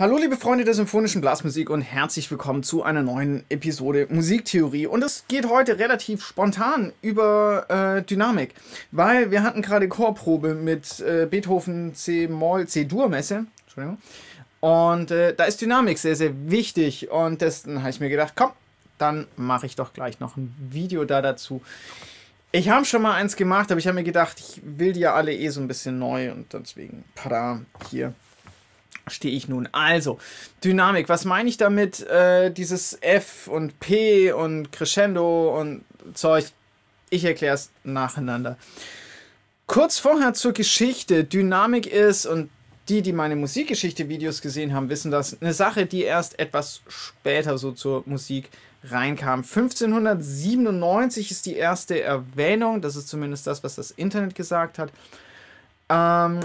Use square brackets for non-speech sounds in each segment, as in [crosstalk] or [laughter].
Hallo liebe Freunde der symphonischen Blasmusik und herzlich willkommen zu einer neuen Episode Musiktheorie. Und es geht heute relativ spontan über äh, Dynamik, weil wir hatten gerade Chorprobe mit äh, Beethoven C-Moll, C-Dur-Messe. Entschuldigung. Und äh, da ist Dynamik sehr, sehr wichtig. Und deswegen habe ich mir gedacht, komm, dann mache ich doch gleich noch ein Video da dazu. Ich habe schon mal eins gemacht, aber ich habe mir gedacht, ich will die ja alle eh so ein bisschen neu und deswegen, tada, hier stehe ich nun. Also, Dynamik, was meine ich damit? Äh, dieses F und P und Crescendo und Zeug. Ich erkläre es nacheinander. Kurz vorher zur Geschichte. Dynamik ist, und die, die meine Musikgeschichte-Videos gesehen haben, wissen das, eine Sache, die erst etwas später so zur Musik reinkam. 1597 ist die erste Erwähnung, das ist zumindest das, was das Internet gesagt hat. Ähm,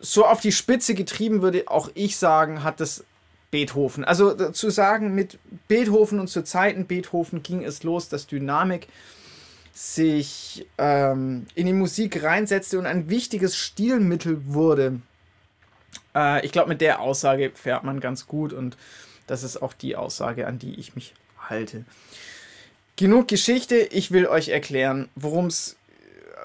so auf die Spitze getrieben würde auch ich sagen, hat das Beethoven. Also äh, zu sagen, mit Beethoven und zu Zeiten Beethoven ging es los, dass Dynamik sich ähm, in die Musik reinsetzte und ein wichtiges Stilmittel wurde. Äh, ich glaube, mit der Aussage fährt man ganz gut und das ist auch die Aussage, an die ich mich halte. Genug Geschichte, ich will euch erklären, worum es geht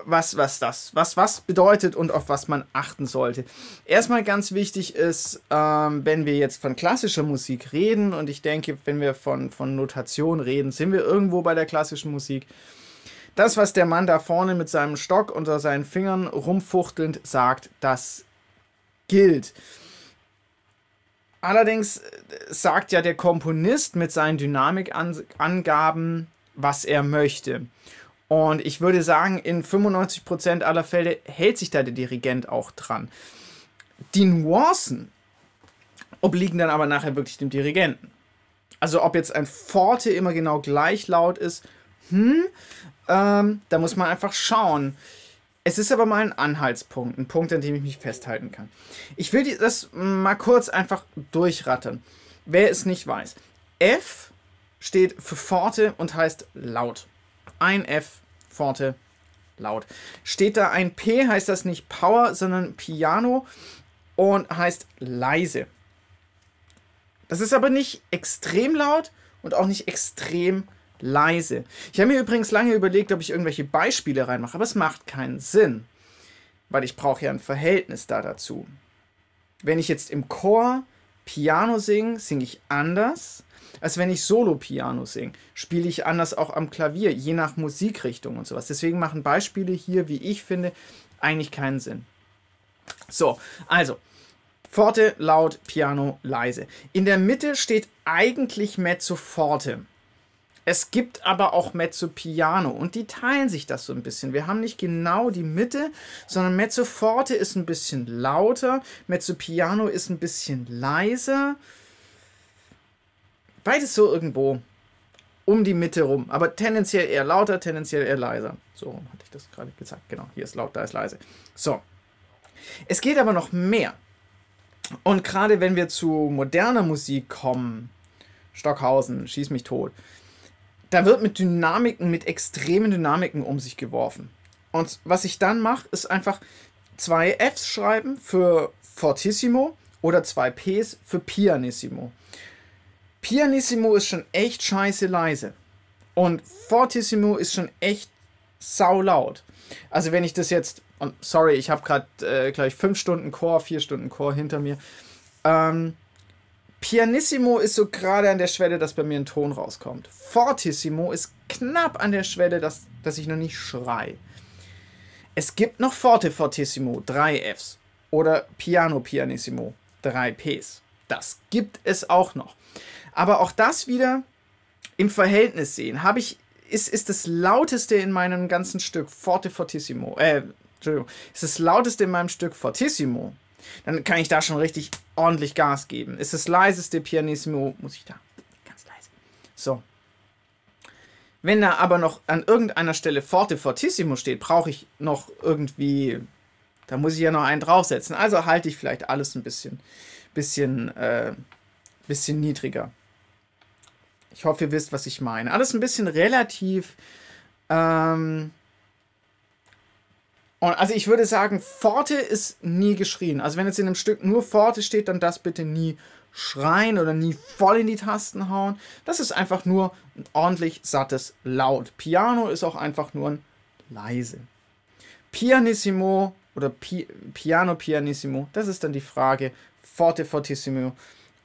was, was das, was, was bedeutet und auf was man achten sollte. Erstmal ganz wichtig ist, ähm, wenn wir jetzt von klassischer Musik reden und ich denke, wenn wir von, von Notation reden, sind wir irgendwo bei der klassischen Musik. Das, was der Mann da vorne mit seinem Stock unter seinen Fingern rumfuchtelnd sagt, das gilt. Allerdings äh, sagt ja der Komponist mit seinen Dynamikangaben, was er möchte. Und ich würde sagen, in 95% aller Fälle hält sich da der Dirigent auch dran. Die Nuancen obliegen dann aber nachher wirklich dem Dirigenten. Also ob jetzt ein Forte immer genau gleich laut ist, hm, ähm, da muss man einfach schauen. Es ist aber mal ein Anhaltspunkt, ein Punkt, an dem ich mich festhalten kann. Ich will das mal kurz einfach durchrattern. Wer es nicht weiß, F steht für Forte und heißt laut ein F Pforte laut. Steht da ein P, heißt das nicht Power, sondern Piano und heißt leise. Das ist aber nicht extrem laut und auch nicht extrem leise. Ich habe mir übrigens lange überlegt, ob ich irgendwelche Beispiele reinmache, aber es macht keinen Sinn, weil ich brauche ja ein Verhältnis da dazu. Wenn ich jetzt im Chor Piano singen, singe ich anders, als wenn ich Solo-Piano singe. Spiele ich anders auch am Klavier, je nach Musikrichtung und sowas. Deswegen machen Beispiele hier, wie ich finde, eigentlich keinen Sinn. So, also. Forte, laut, Piano, leise. In der Mitte steht eigentlich Mezzo Forte. Es gibt aber auch Mezzo Piano und die teilen sich das so ein bisschen. Wir haben nicht genau die Mitte, sondern Mezzo Forte ist ein bisschen lauter, Mezzo Piano ist ein bisschen leiser. Beides so irgendwo um die Mitte rum, aber tendenziell eher lauter, tendenziell eher leiser. So hatte ich das gerade gezeigt. Genau, hier ist laut, da ist leise. So. Es geht aber noch mehr. Und gerade wenn wir zu moderner Musik kommen, Stockhausen, schieß mich tot, da wird mit Dynamiken, mit extremen Dynamiken um sich geworfen. Und was ich dann mache, ist einfach zwei Fs schreiben für Fortissimo oder zwei Ps für Pianissimo. Pianissimo ist schon echt scheiße leise. Und Fortissimo ist schon echt saulaut. Also wenn ich das jetzt, und sorry, ich habe gerade äh, gleich fünf Stunden Chor, vier Stunden Chor hinter mir. Ähm, Pianissimo ist so gerade an der Schwelle, dass bei mir ein Ton rauskommt. Fortissimo ist knapp an der Schwelle, dass, dass ich noch nicht schrei. Es gibt noch Forte Fortissimo, 3 Fs. Oder Piano Pianissimo, 3 Ps. Das gibt es auch noch. Aber auch das wieder im Verhältnis sehen. Habe ich, ist, ist das lauteste in meinem ganzen Stück Forte Fortissimo, äh, Entschuldigung, ist das lauteste in meinem Stück Fortissimo, dann kann ich da schon richtig ordentlich Gas geben. Ist das leiseste Pianissimo, muss ich da ganz leise. So. Wenn da aber noch an irgendeiner Stelle Forte Fortissimo steht, brauche ich noch irgendwie, da muss ich ja noch einen draufsetzen. Also halte ich vielleicht alles ein bisschen, bisschen, äh, bisschen niedriger. Ich hoffe, ihr wisst, was ich meine. Alles ein bisschen relativ ähm, und also ich würde sagen, Forte ist nie geschrien. Also wenn jetzt in einem Stück nur Forte steht, dann das bitte nie schreien oder nie voll in die Tasten hauen. Das ist einfach nur ein ordentlich sattes Laut. Piano ist auch einfach nur ein leise. Pianissimo oder Pi Piano Pianissimo, das ist dann die Frage. Forte fortissimo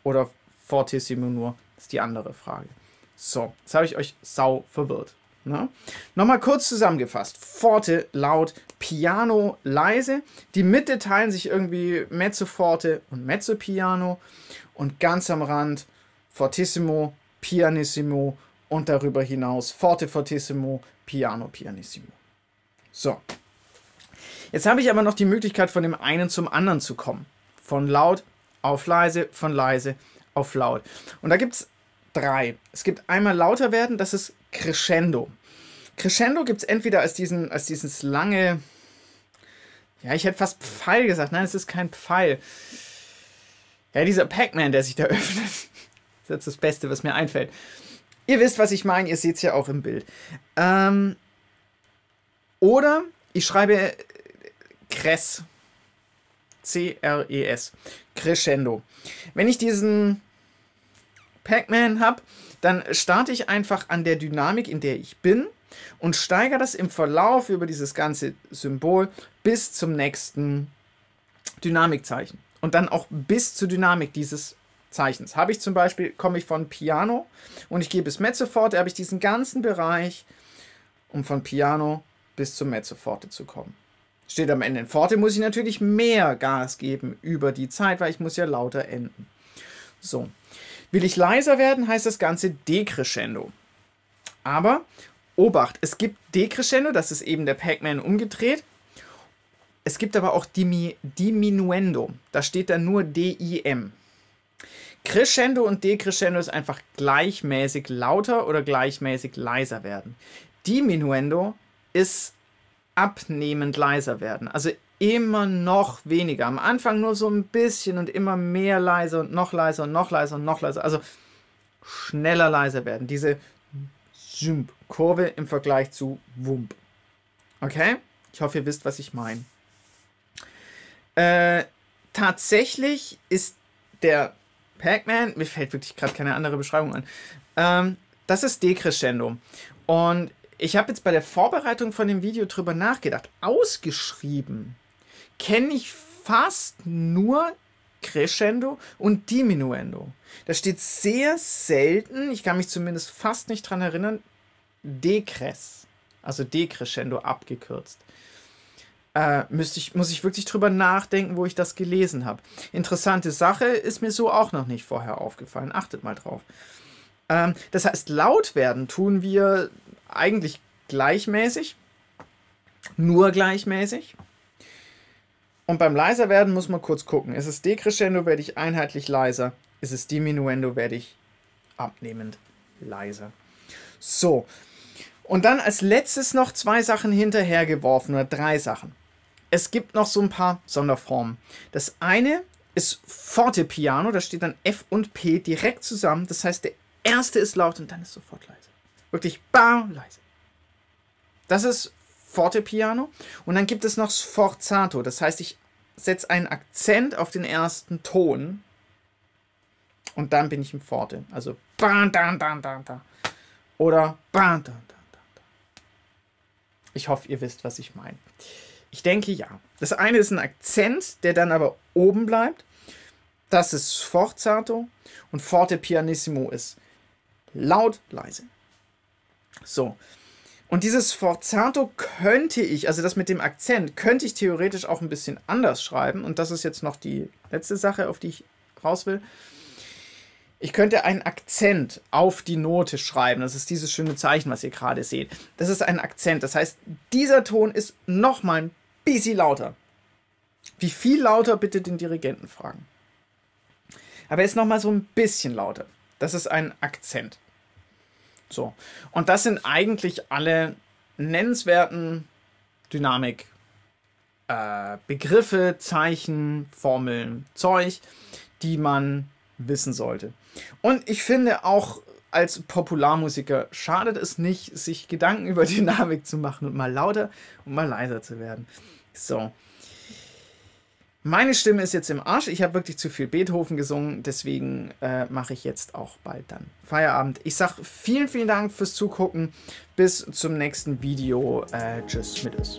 oder fortissimo nur, ist die andere Frage. So, jetzt habe ich euch sau verwirrt. Ne? Nochmal kurz zusammengefasst. Forte laut, Piano leise. Die Mitte teilen sich irgendwie Mezzo Forte und Mezzo Piano. Und ganz am Rand Fortissimo, Pianissimo und darüber hinaus Forte Fortissimo, Piano Pianissimo. So. Jetzt habe ich aber noch die Möglichkeit, von dem einen zum anderen zu kommen. Von laut auf leise, von leise auf laut. Und da gibt es drei. Es gibt einmal lauter werden, das ist Crescendo. Crescendo gibt es entweder als diesen, als dieses lange, ja, ich hätte fast Pfeil gesagt. Nein, es ist kein Pfeil. Ja, dieser Pac-Man, der sich da [laughs] öffnet. Das ist das Beste, was mir einfällt. Ihr wisst, was ich meine, ihr seht es ja auch im Bild. Ähm, oder ich schreibe äh, Cress. C-R-E-S. Crescendo. Wenn ich diesen Pac-Man habe, dann starte ich einfach an der Dynamik, in der ich bin und steigere das im Verlauf über dieses ganze Symbol bis zum nächsten Dynamikzeichen. Und dann auch bis zur Dynamik dieses Zeichens. Habe ich zum Beispiel, komme ich von Piano und ich gehe bis Mezzoforte, habe ich diesen ganzen Bereich, um von Piano bis zum Mezzoforte zu kommen. Steht am Ende in Forte, muss ich natürlich mehr Gas geben über die Zeit, weil ich muss ja lauter enden. So, Will ich leiser werden, heißt das Ganze Decrescendo. Aber Obacht, es gibt Decrescendo, das ist eben der Pac-Man umgedreht. Es gibt aber auch Dimi Diminuendo, da steht dann nur D-I-M. Crescendo und Decrescendo ist einfach gleichmäßig lauter oder gleichmäßig leiser werden. Diminuendo ist abnehmend leiser werden. Also immer noch weniger. Am Anfang nur so ein bisschen und immer mehr leise und noch leiser und noch leiser und noch leiser. Also schneller leiser werden. Diese Symp-Kurve im Vergleich zu Wump. Okay? Ich hoffe, ihr wisst, was ich meine. Äh, tatsächlich ist der Pac-Man, mir fällt wirklich gerade keine andere Beschreibung an, ähm, das ist Decrescendo. Und ich habe jetzt bei der Vorbereitung von dem Video drüber nachgedacht. Ausgeschrieben kenne ich fast nur Crescendo und Diminuendo. Da steht sehr selten, ich kann mich zumindest fast nicht dran erinnern, Decres, also Decrescendo abgekürzt. Äh, müsste ich, muss ich wirklich drüber nachdenken, wo ich das gelesen habe. Interessante Sache ist mir so auch noch nicht vorher aufgefallen. Achtet mal drauf. Ähm, das heißt, laut werden tun wir eigentlich gleichmäßig, nur gleichmäßig. Und beim leiser werden muss man kurz gucken. Ist es decrescendo, werde ich einheitlich leiser. Ist es diminuendo, werde ich abnehmend leiser. So. Und dann als letztes noch zwei Sachen hinterhergeworfen oder drei Sachen. Es gibt noch so ein paar Sonderformen. Das eine ist Forte Piano, da steht dann F und P direkt zusammen. Das heißt, der erste ist laut und dann ist sofort leise. Wirklich bam, leise. Das ist Fortepiano. Und dann gibt es noch Sforzato. Das heißt, ich setze einen Akzent auf den ersten Ton. Und dann bin ich im Forte. Also Oder Ich hoffe, ihr wisst, was ich meine. Ich denke ja. Das eine ist ein Akzent, der dann aber oben bleibt. Das ist Sforzato. Und Forte Pianissimo ist laut, leise. So. Und dieses Forzato könnte ich, also das mit dem Akzent, könnte ich theoretisch auch ein bisschen anders schreiben. Und das ist jetzt noch die letzte Sache, auf die ich raus will. Ich könnte einen Akzent auf die Note schreiben. Das ist dieses schöne Zeichen, was ihr gerade seht. Das ist ein Akzent. Das heißt, dieser Ton ist nochmal ein bisschen lauter. Wie viel lauter, bitte den Dirigenten fragen. Aber er ist nochmal so ein bisschen lauter. Das ist ein Akzent. So. Und das sind eigentlich alle nennenswerten Dynamik. Äh, Zeichen, Formeln, Zeug, die man wissen sollte. Und ich finde auch als Popularmusiker schadet es nicht, sich Gedanken [laughs] über Dynamik zu machen und mal lauter und mal leiser zu werden. So. Meine Stimme ist jetzt im Arsch. Ich habe wirklich zu viel Beethoven gesungen. Deswegen äh, mache ich jetzt auch bald dann Feierabend. Ich sage vielen, vielen Dank fürs Zugucken. Bis zum nächsten Video. Äh, tschüss mit uns.